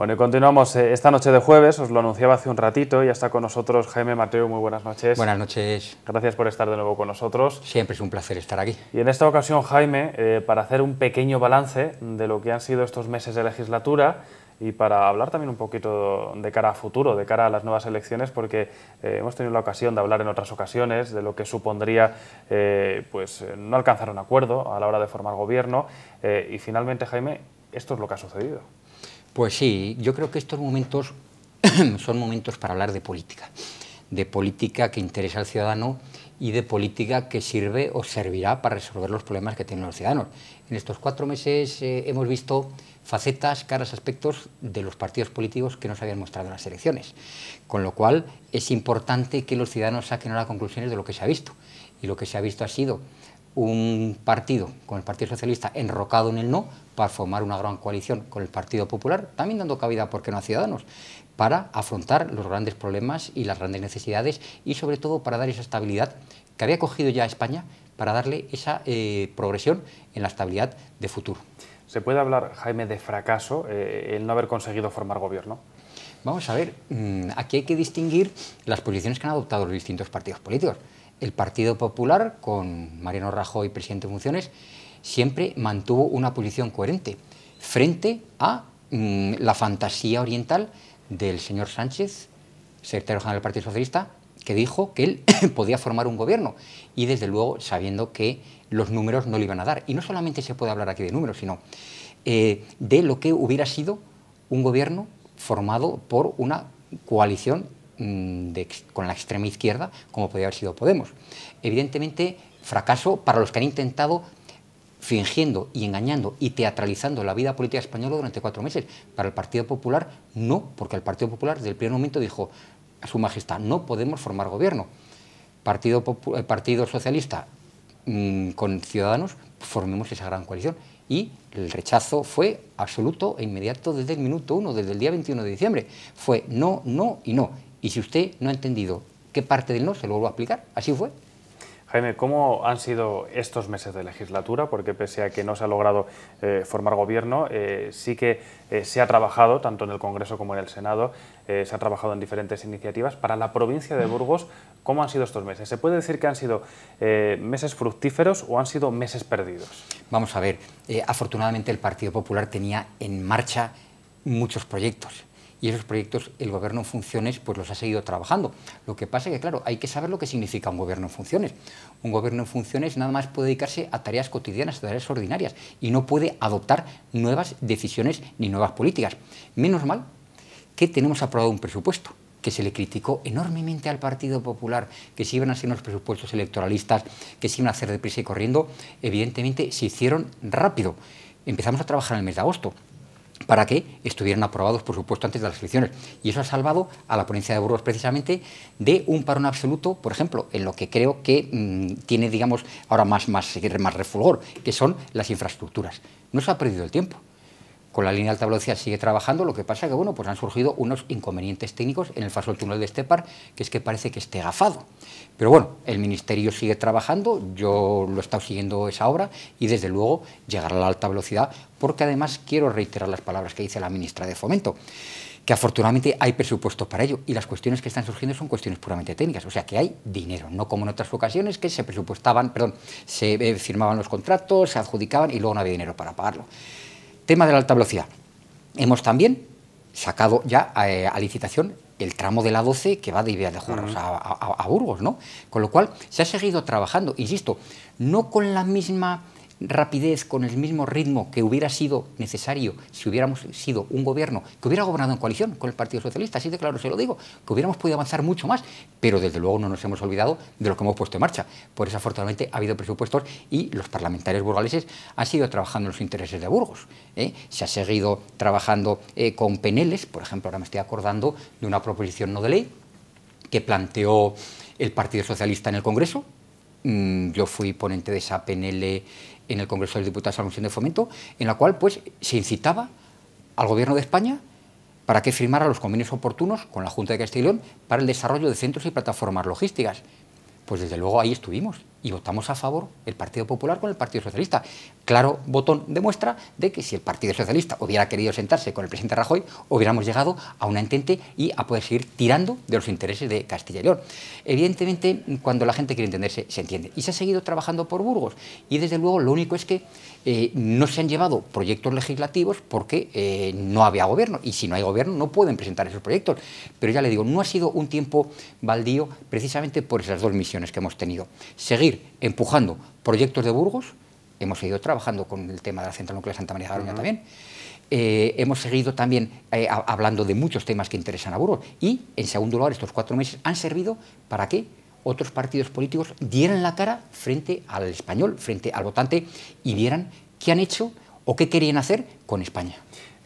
Bueno, y continuamos eh, esta noche de jueves, os lo anunciaba hace un ratito, ya está con nosotros Jaime Mateo, muy buenas noches. Buenas noches. Gracias por estar de nuevo con nosotros. Siempre es un placer estar aquí. Y en esta ocasión, Jaime, eh, para hacer un pequeño balance de lo que han sido estos meses de legislatura, y para hablar también un poquito de cara a futuro, de cara a las nuevas elecciones, porque eh, hemos tenido la ocasión de hablar en otras ocasiones de lo que supondría pues, no alcanzar un acuerdo a la hora de formar gobierno. y finalmente, Jaime, esto es lo que ha sucedido. Pues sí, yo creo que estos momentos son momentos para hablar de política, de política que interesa al ciudadano y de política que sirve o servirá para resolver los problemas que tienen los ciudadanos. En estos cuatro meses eh, hemos visto facetas, caras, aspectos de los partidos políticos que no se habían mostrado en las elecciones. Con lo cual es importante que los ciudadanos saquen ahora conclusiones de lo que se ha visto. Y lo que se ha visto ha sido un partido con el Partido Socialista enrocado en el no para formar una gran coalición con el Partido Popular, también dando cabida, porque no a Ciudadanos?, para afrontar los grandes problemas y las grandes necesidades y sobre todo para dar esa estabilidad que había cogido ya España para darle esa eh, progresión en la estabilidad de futuro. ¿Se puede hablar, Jaime, de fracaso eh, el no haber conseguido formar gobierno? Vamos a ver, mm, aquí hay que distinguir las posiciones que han adoptado los distintos partidos políticos el Partido Popular, con Mariano Rajoy presidente de funciones, siempre mantuvo una posición coherente frente a mm, la fantasía oriental del señor Sánchez, secretario general del Partido Socialista, que dijo que él podía formar un gobierno y desde luego sabiendo que los números no le iban a dar. Y no solamente se puede hablar aquí de números, sino eh, de lo que hubiera sido un gobierno formado por una coalición Mm, con la extrema izquierda, como podía haber sido Podemos. Evidentemente, fracaso para los que han intentado fingiendo y engañando y teatralizando la vida política española durante cuatro meses. Para el Partido Popular, no, porque el Partido Popular desde el primer momento dijo a su majestad, no podemos formar gobierno. Partido, eh, Partido Socialista mm, con Ciudadanos, formemos esa gran coalición. Y el rechazo fue absoluto e inmediato desde el minuto uno, desde el día 21 de diciembre. Fue no, no y no. Y si usted no ha entendido qué parte del no, se lo vuelvo a explicar. Así fue. Jaime, ¿cómo han sido estos meses de legislatura? Porque pese a que no se ha logrado eh, formar gobierno, eh, sí que eh, se ha trabajado, tanto en el Congreso como en el Senado, se ha trabajado en diferentes iniciativas. Para la provincia de Burgos, ¿cómo han sido estos meses? ¿Se puede decir que han sido meses fructíferos o han sido meses perdidos? Vamos a ver, afortunadamente el Partido Popular tenía en marcha muchos proyectos y esos proyectos el gobierno en funciones pues los ha seguido trabajando. Lo que pasa es que, claro, hay que saber lo que significa un gobierno en funciones. Un gobierno en funciones nada más puede dedicarse a tareas cotidianas, a tareas ordinarias, y no puede adoptar nuevas decisiones ni nuevas políticas. Menos mal que tenemos aprobado un presupuesto que se le criticó enormemente al Partido Popular, que se iban a hacer unos presupuestos electoralistas, que se iban a hacer deprisa y corriendo, evidentemente se hicieron rápido. Empezamos a trabajar en el mes de agosto para que estuvieran aprobados, por supuesto, antes de las elecciones. Y eso ha salvado a la provincia de Burgos, precisamente, de un parón absoluto, por ejemplo, en lo que creo que mm, tiene, digamos, ahora más, más, más refulgor, que son las infraestructuras. No se ha perdido el tiempo con la línea de alta velocidad sigue trabajando, lo que pasa que bueno, pues han surgido unos inconvenientes técnicos en el faso del túnel de Estepar, que es que parece que esté gafado. Pero bueno, el Ministerio sigue trabajando, yo lo he estado siguiendo esa obra y desde luego llegará a la alta velocidad, porque además quiero reiterar las palabras que dice la ministra de Fomento que afortunadamente hay presupuesto para ello y las cuestiones que están surgiendo son cuestiones puramente técnicas, o sea que hay dinero, no como en otras ocasiones que se presupuestaban, perdón, se eh, firmaban los contratos, se adjudicaban y luego no había dinero para pagarlo. Tema de la alta velocidad. Hemos también sacado ya eh, a, licitación el tramo de la 12 que va de Vía de -huh. a, a Burgos, ¿no? Con lo cual se ha seguido trabajando, insisto, no con la misma rapidez, con el mismo ritmo que hubiera sido necesario si hubiéramos sido un gobierno que hubiera gobernado en coalición con el Partido Socialista, así de claro se lo digo, que hubiéramos podido avanzar mucho más, pero desde luego no nos hemos olvidado de lo que hemos puesto en marcha. Por eso afortunadamente ha habido presupuestos y los parlamentarios burgaleses han sido trabajando en los intereses de Burgos. ¿eh? Se ha seguido trabajando eh, con Peneles, por ejemplo, ahora me estoy acordando de una proposición no de ley que planteó el Partido Socialista en el Congreso, mm, yo fui ponente de esa PNL en el Congreso de Diputados a la de Fomento, en la cual pues, se incitaba al Gobierno de España para que firmara los convenios oportunos con la Junta de Castilla y León para el desarrollo de centros y plataformas logísticas. Pues desde luego ahí estuvimos y votamos a favor el Partido Popular con el Partido Socialista. Claro, botón de muestra de que si el Partido Socialista hubiera querido sentarse con el presidente Rajoy, hubiéramos llegado a una entente y a poder seguir tirando de los intereses de Castilla y León. Evidentemente, cuando la gente quiere entenderse, se entiende. Y se ha seguido trabajando por Burgos. Y desde luego, lo único es que eh, no se han llevado proyectos legislativos porque eh, no había gobierno. Y si no hay gobierno, no pueden presentar esos proyectos. Pero ya le digo, no ha sido un tiempo baldío precisamente por esas dos misiones que hemos tenido. Seguir empujando proyectos de Burgos. Hemos seguido trabajando con el tema de la central nuclear Santa María de también. Eh, hemos seguido también hablando de muchos temas que interesan a Burgos y, en segundo lugar, estos cuatro meses han servido para qué? otros partidos políticos dieran la cara frente al español, frente al votante, y vieran qué han hecho o qué querían hacer con España.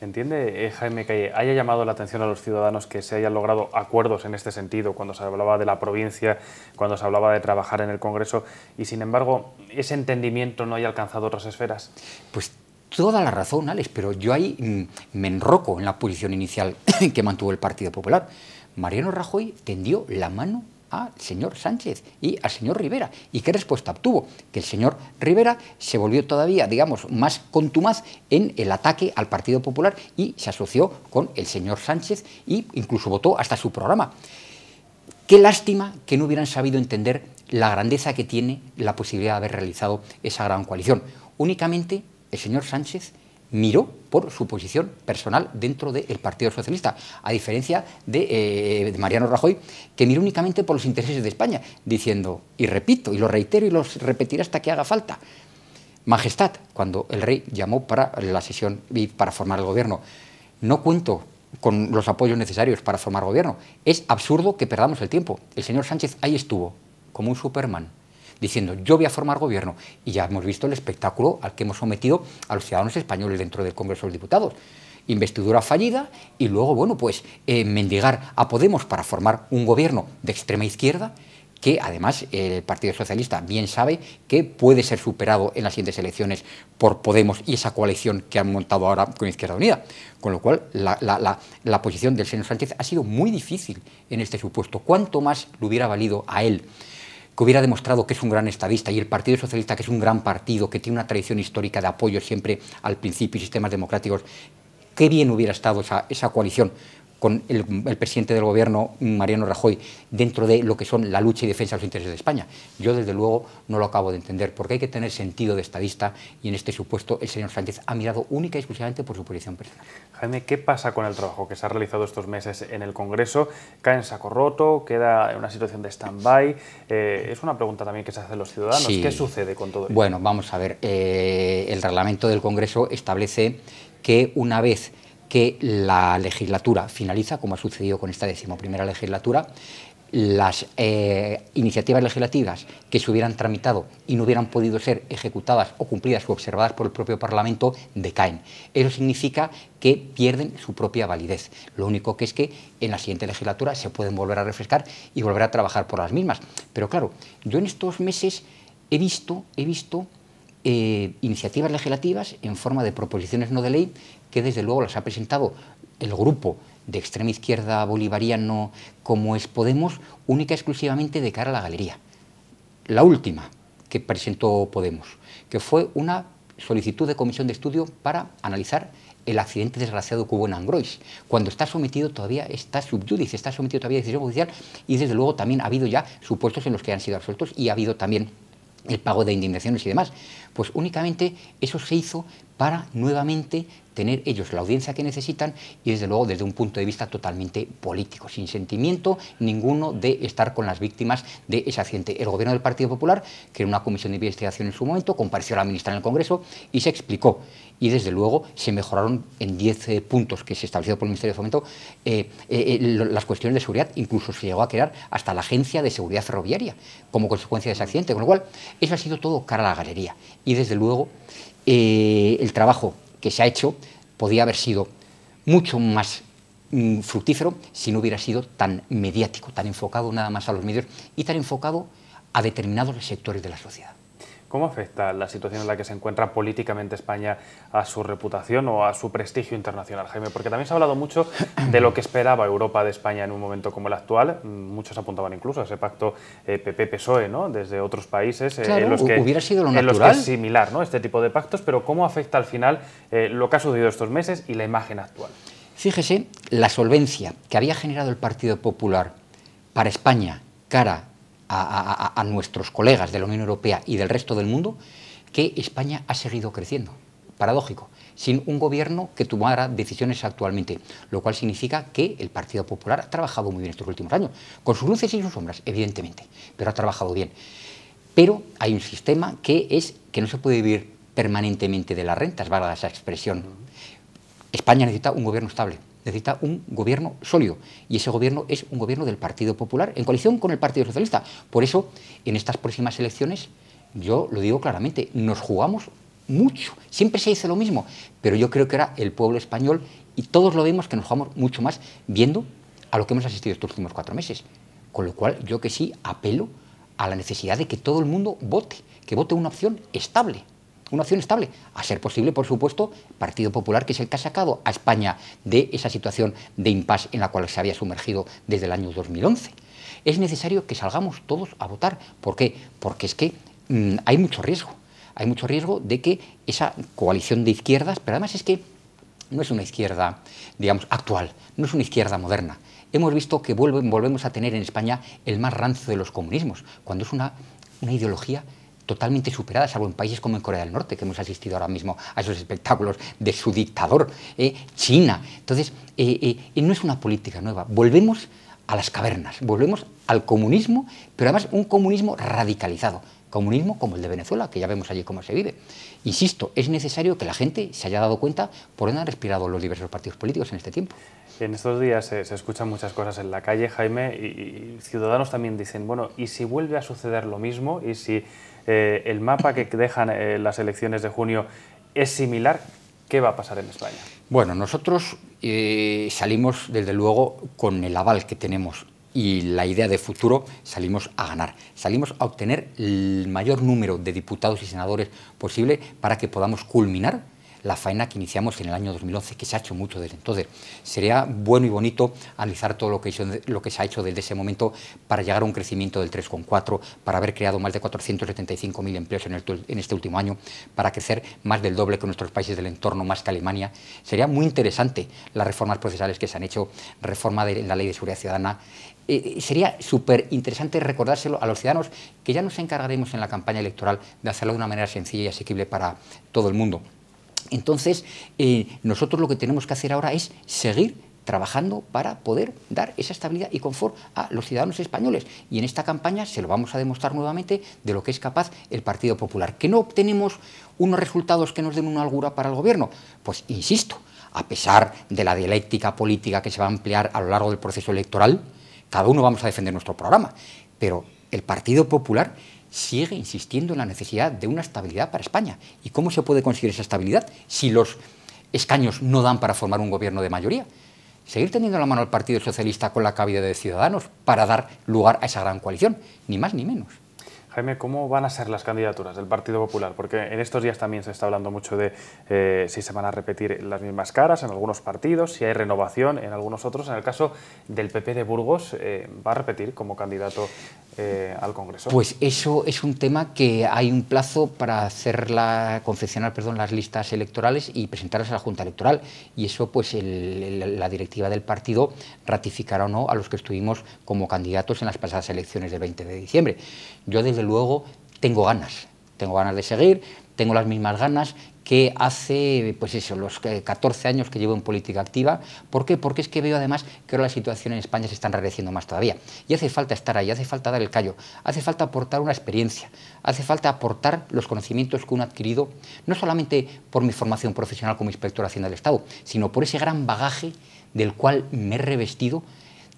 ¿Entiende, eh, Jaime, Calle, haya llamado la atención a los ciudadanos que se hayan logrado acuerdos en este sentido, cuando se hablaba de la provincia, cuando se hablaba de trabajar en el Congreso, y sin embargo ese entendimiento no haya alcanzado otras esferas? Pues toda la razón, Alex, pero yo ahí mm, me enroco en la posición inicial que mantuvo el Partido Popular. Mariano Rajoy tendió la mano al señor Sánchez y al señor Rivera. ¿Y qué respuesta obtuvo? Que el señor Rivera se volvió todavía, digamos, más contumaz en el ataque al Partido Popular y se asoció con el señor Sánchez e incluso votó hasta su programa. Qué lástima que no hubieran sabido entender la grandeza que tiene la posibilidad de haber realizado esa gran coalición. Únicamente el señor Sánchez miró por su posición personal dentro del Partido Socialista, a diferencia eh, de, Mariano Rajoy, que miró únicamente por los intereses de España, diciendo, y repito, y lo reitero y lo repetiré hasta que haga falta, Majestad, cuando el rey llamó para la sesión y para formar el gobierno, no cuento con los apoyos necesarios para formar gobierno. Es absurdo que perdamos el tiempo. El señor Sánchez ahí estuvo, como un Superman diciendo yo voy a formar gobierno. Y ya hemos visto el espectáculo al que hemos sometido a los ciudadanos españoles dentro del Congreso de los Diputados investidura fallida y luego, bueno, pues eh, mendigar a Podemos para formar un gobierno de extrema izquierda que además el Partido Socialista bien sabe que puede ser superado en las siguientes elecciones por Podemos y esa coalición que han montado ahora con Izquierda Unida. Con lo cual, la, posición del señor Sánchez ha sido muy difícil en este supuesto, cuánto más le hubiera valido a él que hubiera demostrado que es un gran estadista y el Partido Socialista, que es un gran partido, que tiene una tradición histórica de apoyo siempre al principio y sistemas democráticos, qué bien hubiera estado esa, esa coalición con el, presidente del gobierno, Mariano Rajoy, dentro de lo que son la lucha y defensa de los intereses de España. Yo, desde luego, no lo acabo de entender, porque hay que tener sentido de estadista y en este supuesto el señor Sánchez ha mirado única y exclusivamente por su posición personal. Jaime, ¿qué pasa con el trabajo que se ha realizado estos meses en el Congreso? ¿Cae en saco roto? ¿Queda en una situación de stand-by? Eh, es una pregunta también que se hacen los ciudadanos. ¿Qué sucede con todo esto? Bueno, vamos a ver. Eh, el reglamento del Congreso establece que una vez que la legislatura finaliza, como ha sucedido con esta decimoprimera legislatura, las eh, iniciativas legislativas que se hubieran tramitado y no hubieran podido ser ejecutadas o cumplidas o observadas por el propio Parlamento decaen. Eso significa que pierden su propia validez. Lo único que es que en la siguiente legislatura se pueden volver a refrescar y volver a trabajar por las mismas. Pero claro, yo en estos meses he visto, he visto eh, iniciativas legislativas en forma de proposiciones no de ley que desde luego las ha presentado el grupo de extrema izquierda bolivariano como es Podemos, única y exclusivamente de cara a la galería. La última que presentó Podemos, que fue una solicitud de comisión de estudio para analizar el accidente desgraciado que en Angrois, cuando está sometido todavía, está subjudice, está sometido todavía a decisión judicial y desde luego también ha habido ya supuestos en los que han sido absueltos y ha habido también el pago de indemnizaciones y demás. Pues únicamente eso se hizo para nuevamente tener ellos la audiencia que necesitan y desde luego desde un punto de vista totalmente político, sin sentimiento ninguno de estar con las víctimas de ese accidente. El gobierno del Partido Popular creó una comisión de investigación en su momento, compareció la ministra en el Congreso y se explicó. Y desde luego se mejoraron en 10 eh, puntos que se estableció por el Ministerio de Fomento eh, eh, las cuestiones de seguridad, incluso se llegó a crear hasta la Agencia de Seguridad Ferroviaria como consecuencia de ese accidente, con lo cual eso ha sido todo cara a la galería. Y desde luego eh, el trabajo que se ha hecho podía haber sido mucho más mm, fructífero si no hubiera sido tan mediático, tan enfocado nada más a los medios y tan enfocado a determinados sectores de la sociedad. ¿Cómo afecta la situación en la que se encuentra políticamente España a su reputación o a su prestigio internacional, Jaime? Porque también se ha hablado mucho de lo que esperaba Europa de España en un momento como el actual. Muchos apuntaban incluso a ese pacto eh, PP-PSOE, ¿no? Desde otros países eh, en los que hubiera sido lo es similar, ¿no? Este tipo de pactos, pero cómo afecta al final eh, lo que ha sucedido estos meses y la imagen actual. Fíjese la solvencia que había generado el Partido Popular para España cara a, nuestros colegas de la Unión Europea y del resto del mundo, que España ha seguido creciendo. Paradójico, sin un gobierno que tomara decisiones actualmente, lo cual significa que el Partido Popular ha trabajado muy bien estos últimos años, con sus luces y sus sombras, evidentemente, pero ha trabajado bien. Pero hay un sistema que es que no se puede vivir permanentemente de las rentas, valga esa expresión. España necesita un gobierno estable necesita un gobierno sólido. Y ese gobierno es un gobierno del Partido Popular, en coalición con el Partido Socialista. Por eso, en estas próximas elecciones, yo lo digo claramente, nos jugamos mucho. Siempre se dice lo mismo, pero yo creo que era el pueblo español y todos lo vemos que nos jugamos mucho más viendo a lo que hemos asistido estos últimos cuatro meses. Con lo cual, yo que sí apelo a la necesidad de que todo el mundo vote, que vote una opción estable una opción estable. A ser posible, por supuesto, Partido Popular, que es el que ha sacado a España de esa situación de impasse en la cual se había sumergido desde el año 2011. Es necesario que salgamos todos a votar. ¿Por qué? Porque es que mm, hay mucho riesgo. Hay mucho riesgo de que esa coalición de izquierdas, pero además es que no es una izquierda, digamos, actual, no es una izquierda moderna. Hemos visto que vuelven, volvemos a tener en España el más rancio de los comunismos, cuando es una, una ideología totalmente superadas, salvo en países como en Corea del Norte, que hemos asistido ahora mismo a esos espectáculos de su dictador, eh, China. Entonces, eh, eh, no es una política nueva. Volvemos a las cavernas, volvemos al comunismo, pero además un comunismo radicalizado. Comunismo como el de Venezuela, que ya vemos allí cómo se vive. Insisto, es necesario que la gente se haya dado cuenta por dónde han respirado los diversos partidos políticos en este tiempo. En estos días se, escuchan muchas cosas en la calle, Jaime, y, y ciudadanos también dicen, bueno, ¿y si vuelve a suceder lo mismo? ¿Y si eh, el mapa que dejan eh, las elecciones de junio es similar. ¿Qué va a pasar en España? Bueno, nosotros eh, salimos, desde luego, con el aval que tenemos y la idea de futuro, salimos a ganar. Salimos a obtener el mayor número de diputados y senadores posible para que podamos culminar la faena que iniciamos en el año 2011, que se ha hecho mucho desde entonces. Sería bueno y bonito analizar todo lo que, se ha hecho desde ese momento para llegar a un crecimiento del 3,4, para haber creado más de 475.000 empleos en, el, en este último año, para crecer más del doble que nuestros países del entorno, más que Alemania. Sería muy interesante las reformas procesales que se han hecho, reforma de la ley de seguridad ciudadana, eh, eh, sería súper interesante recordárselo a los ciudadanos que ya nos encargaremos en la campaña electoral de hacerlo de una manera sencilla y asequible para todo el mundo. Entonces, eh, nosotros lo que tenemos que hacer ahora es seguir trabajando para poder dar esa estabilidad y confort a los ciudadanos españoles. Y en esta campaña se lo vamos a demostrar nuevamente de lo que es capaz el Partido Popular. Que no obtenemos unos resultados que nos den una algura para el gobierno. Pues insisto, a pesar de la dialéctica política que se va a ampliar a lo largo del proceso electoral, cada uno vamos a defender nuestro programa. Pero el Partido Popular sigue insistiendo en la necesidad de una estabilidad para España. ¿Y cómo se puede conseguir esa estabilidad si los escaños no dan para formar un gobierno de mayoría? Seguir teniendo la mano al Partido Socialista con la cabida de Ciudadanos para dar lugar a esa gran coalición, ni más ni menos. Jaime, ¿cómo van a ser las candidaturas del Partido Popular? Porque en estos días también se está hablando mucho de eh, si se van a repetir las mismas caras en algunos partidos, si hay renovación en algunos otros. En el caso del PP de Burgos, eh, ¿va a repetir como candidato eh, al Congreso? Pues eso es un tema que hay un plazo para hacer la, confeccionar perdón, las listas electorales y presentarlas a la Junta Electoral. Y eso, pues, la directiva del partido ratificará o no a los que estuvimos como candidatos en las pasadas elecciones del 20 de diciembre. Yo, desde luego, tengo ganas. Tengo ganas de seguir, tengo las mismas ganas que hace pues eso, los 14 eh, años que llevo en política activa. ¿Por qué? Porque es que veo además que ahora la situación en España se está enrareciendo más todavía. Y hace falta estar ahí, hace falta dar el callo, hace falta aportar una experiencia, hace falta aportar los conocimientos que uno ha adquirido, no solamente por mi formación profesional como inspector de Hacienda del Estado, sino por ese gran bagaje del cual me he revestido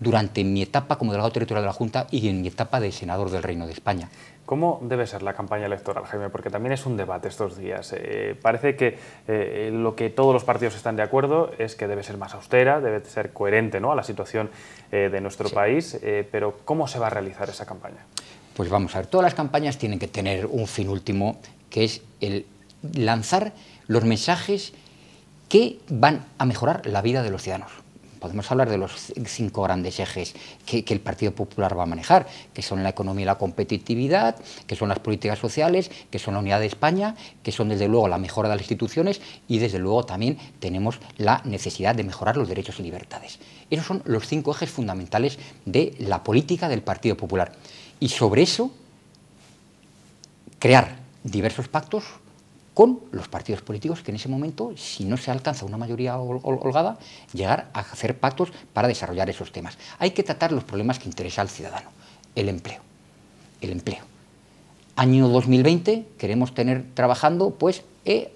durante mi etapa como delegado territorial de la Junta y en mi etapa de senador del Reino de España. ¿Cómo debe ser la campaña electoral, Jaime? Porque también es un debate estos días. Eh, parece que eh, lo que todos los partidos están de acuerdo es que debe ser más austera, debe ser coherente ¿no? a la situación eh, de nuestro país, pero ¿cómo se va a realizar esa campaña? Pues vamos a ver, todas las campañas tienen que tener un fin último, que es el lanzar los mensajes que van a mejorar la vida de los ciudadanos podemos hablar de los cinco grandes ejes que, el Partido Popular va a manejar, que son la economía y la competitividad, que son las políticas sociales, que son la unidad de España, que son desde luego la mejora de las instituciones y desde luego también tenemos la necesidad de mejorar los derechos y libertades. Esos son los cinco ejes fundamentales de la política del Partido Popular. Y sobre eso, crear diversos pactos con los partidos políticos que en ese momento, si no se alcanza una mayoría holgada, llegar a hacer pactos para desarrollar esos temas. Hay que tratar los problemas que interesa al ciudadano. El empleo. El empleo. Año 2020 queremos tener trabajando pues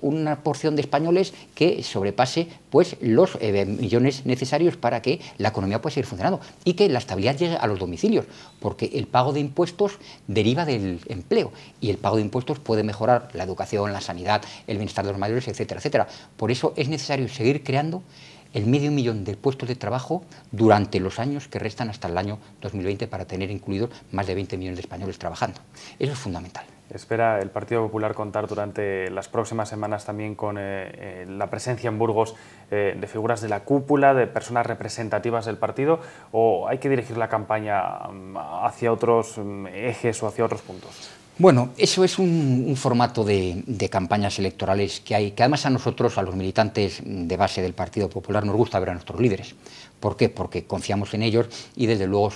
una porción de españoles que sobrepase pues, los eh, millones necesarios para que la economía pueda seguir funcionando y que la estabilidad llegue a los domicilios, porque el pago de impuestos deriva del empleo y el pago de impuestos puede mejorar la educación, la sanidad, el bienestar de los mayores, etcétera, etcétera. Por eso es necesario seguir creando el medio millón de puestos de trabajo durante los años que restan hasta el año 2020 para tener incluidos más de 20 millones de españoles trabajando. Eso es fundamental espera el Partido Popular contar durante las próximas semanas también con eh, eh, la presencia en Burgos eh, de figuras de la cúpula, de personas representativas del partido, o hay que dirigir la campaña mm, hacia otros mm, ejes o hacia otros puntos? Bueno, eso es un, formato de, de, campañas electorales que hay, que además a nosotros, a los militantes de base del Partido Popular, nos gusta ver a nuestros líderes. ¿Por qué? Porque confiamos en ellos y desde luego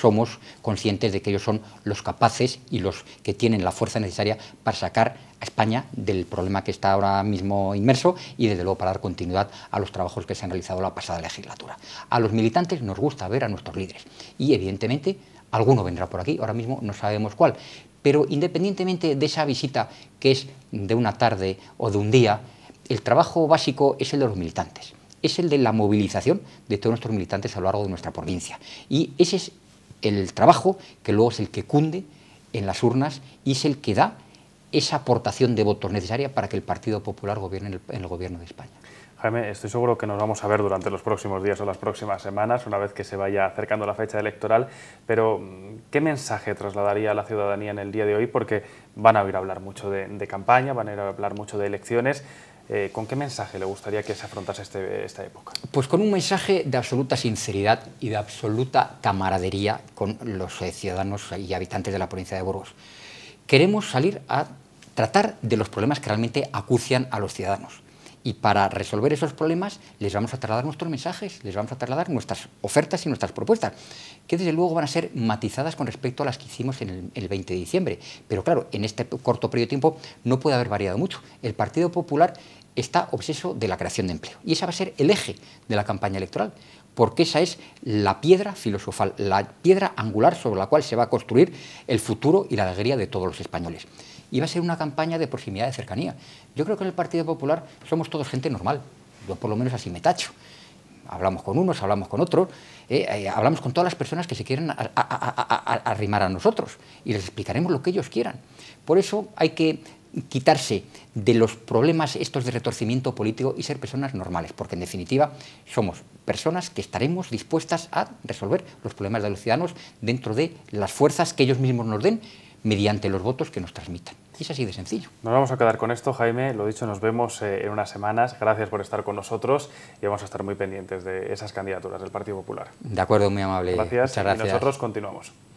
somos conscientes de que ellos son los capaces y los que tienen la fuerza necesaria para sacar a España del problema que está ahora mismo inmerso y desde luego para dar continuidad a los trabajos que se han realizado la pasada legislatura. A los militantes nos gusta ver a nuestros líderes y evidentemente alguno vendrá por aquí, ahora mismo no sabemos cuál, pero independientemente de esa visita que es de una tarde o de un día, el trabajo básico es el de los militantes es el de la movilización de todos nuestros militantes a lo largo de nuestra provincia. Y ese es el trabajo que luego es el que cunde en las urnas y es el que da esa aportación de votos necesaria para que el Partido Popular gobierne en el, gobierno de España. Jaime, estoy seguro que nos vamos a ver durante los próximos días o las próximas semanas, una vez que se vaya acercando la fecha electoral, pero mm, ¿qué mensaje trasladaría a la ciudadanía en el día de hoy? Porque van a oír hablar mucho de, de campaña, van a oír hablar mucho de elecciones. Eh, ¿Con qué mensaje le gustaría que se afrontase este, esta época? Pues con un mensaje de absoluta sinceridad y de absoluta camaradería con los eh, ciudadanos y habitantes de la provincia de Burgos. Queremos salir a tratar de los problemas que realmente acucian a los ciudadanos. Y para resolver esos problemas les vamos a trasladar nuestros mensajes, les vamos a trasladar nuestras ofertas y nuestras propuestas, que desde luego van a ser matizadas con respecto a las que hicimos en el, 20 de diciembre. Pero claro, en este corto periodo de tiempo no puede haber variado mucho. El Partido Popular está obseso de la creación de empleo y esa va a ser el eje de la campaña electoral porque esa es la piedra filosofal, la piedra angular sobre la cual se va a construir el futuro y la alegría de todos los españoles. Y va a ser una campaña de proximidad, de cercanía. Yo creo que en el Partido Popular somos todos gente normal, yo por lo menos así me tacho. Hablamos con unos, hablamos con otros, eh, eh, hablamos con todas las personas que se quieren arrimar a nosotros y les explicaremos lo que ellos quieran. Por eso hay que quitarse de los problemas estos de retorcimiento político y ser personas normales, porque en definitiva somos personas que estaremos dispuestas a resolver los problemas de los ciudadanos dentro de las fuerzas que ellos mismos nos den mediante los votos que nos transmitan. Es así de sencillo. Nos vamos a quedar con esto, Jaime. Lo dicho, nos vemos eh, en unas semanas. Gracias por estar con nosotros y vamos a estar muy pendientes de esas candidaturas del Partido Popular. De acuerdo, muy amable. Gracias. Muchas gracias. Y nosotros continuamos.